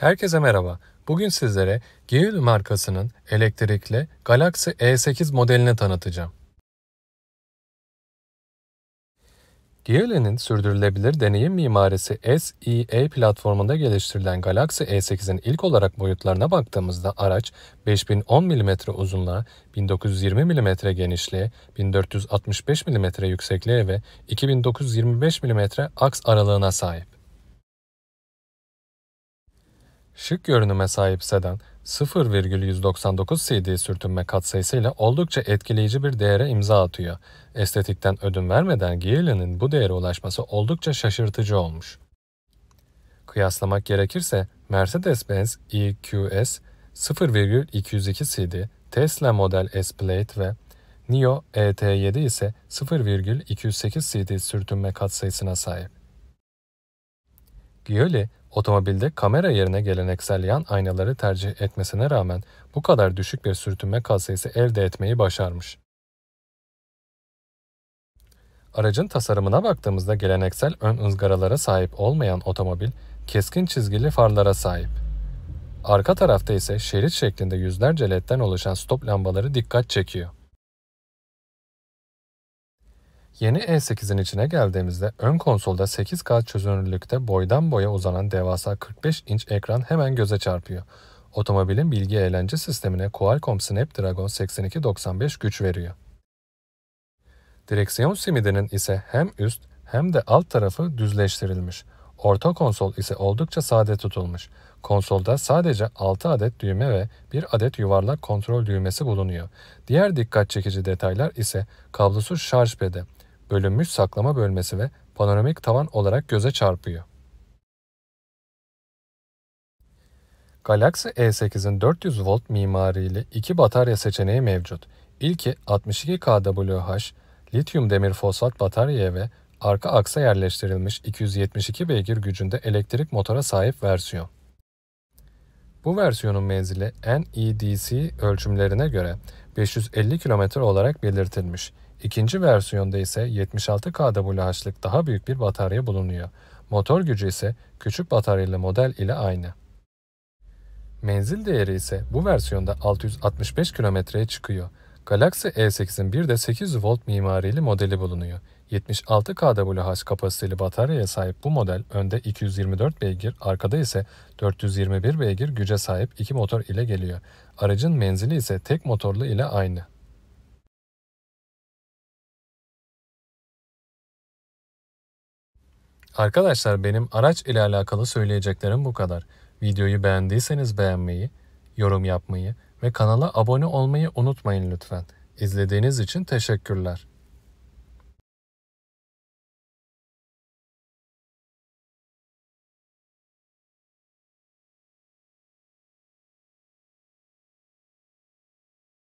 Herkese merhaba. Bugün sizlere Geely markasının elektrikli Galaxy E8 modelini tanıtacağım. Geely'nin sürdürülebilir deneyim mimarisi SEA platformunda geliştirilen Galaxy E8'in ilk olarak boyutlarına baktığımızda araç 5010 mm uzunluğa, 1920 mm genişliğe, 1465 mm yüksekliğe ve 2925 mm aks aralığına sahip. Şık görünüme sahip sedan 0,199 CD sürtünme katsayısıyla oldukça etkileyici bir değere imza atıyor. Estetikten ödün vermeden Geely'nin bu değere ulaşması oldukça şaşırtıcı olmuş. Kıyaslamak gerekirse Mercedes-Benz EQS 0,202 CD, Tesla Model S-Plate ve NIO ET7 ise 0,208 CD sürtünme katsayısına sahip. Geely Otomobilde kamera yerine geleneksel yan aynaları tercih etmesine rağmen bu kadar düşük bir sürtünme katsayısı elde etmeyi başarmış. Aracın tasarımına baktığımızda geleneksel ön ızgaralara sahip olmayan otomobil keskin çizgili farlara sahip. Arka tarafta ise şerit şeklinde yüzlerce ledden oluşan stop lambaları dikkat çekiyor. Yeni E8'in içine geldiğimizde ön konsolda 8K çözünürlükte boydan boya uzanan devasa 45 inç ekran hemen göze çarpıyor. Otomobilin bilgi eğlence sistemine Qualcomm Snapdragon 8295 güç veriyor. Direksiyon simidinin ise hem üst hem de alt tarafı düzleştirilmiş. Orta konsol ise oldukça sade tutulmuş. Konsolda sadece 6 adet düğme ve 1 adet yuvarlak kontrol düğmesi bulunuyor. Diğer dikkat çekici detaylar ise kablosuz şarj pedi bölünmüş saklama bölmesi ve panoramik tavan olarak göze çarpıyor. Galaxy E8'in 400 volt mimarili iki batarya seçeneği mevcut. İlki 62 kWh lityum demir fosfat batarya ve arka aksa yerleştirilmiş 272 beygir gücünde elektrik motora sahip versiyon. Bu versiyonun menzili NEDC ölçümlerine göre 550 km olarak belirtilmiş. İkinci versiyonda ise 76 kWh'lık daha büyük bir batarya bulunuyor. Motor gücü ise küçük bataryalı model ile aynı. Menzil değeri ise bu versiyonda 665 kilometreye çıkıyor. Galaxy E8'in bir de 800 volt mimarili modeli bulunuyor. 76 kWh kapasiteli bataryaya sahip bu model önde 224 beygir, arkada ise 421 beygir güce sahip iki motor ile geliyor. Aracın menzili ise tek motorlu ile aynı. Arkadaşlar benim araç ile alakalı söyleyeceklerim bu kadar. Videoyu beğendiyseniz beğenmeyi, yorum yapmayı ve kanala abone olmayı unutmayın lütfen. İzlediğiniz için teşekkürler.